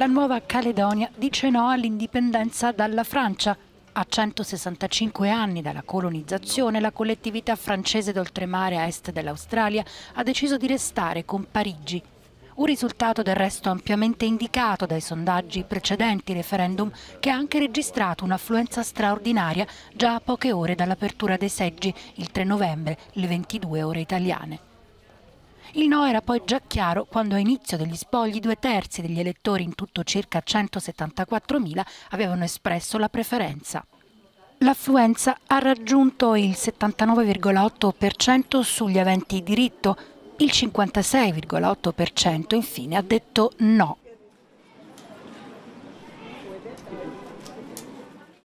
la Nuova Caledonia dice no all'indipendenza dalla Francia. A 165 anni dalla colonizzazione, la collettività francese d'oltremare a est dell'Australia ha deciso di restare con Parigi. Un risultato del resto ampiamente indicato dai sondaggi precedenti referendum che ha anche registrato un'affluenza straordinaria già a poche ore dall'apertura dei seggi, il 3 novembre, le 22 ore italiane. Il no era poi già chiaro quando a inizio degli spogli due terzi degli elettori, in tutto circa 174.000, avevano espresso la preferenza. L'affluenza ha raggiunto il 79,8% sugli aventi diritto, il 56,8% infine ha detto no.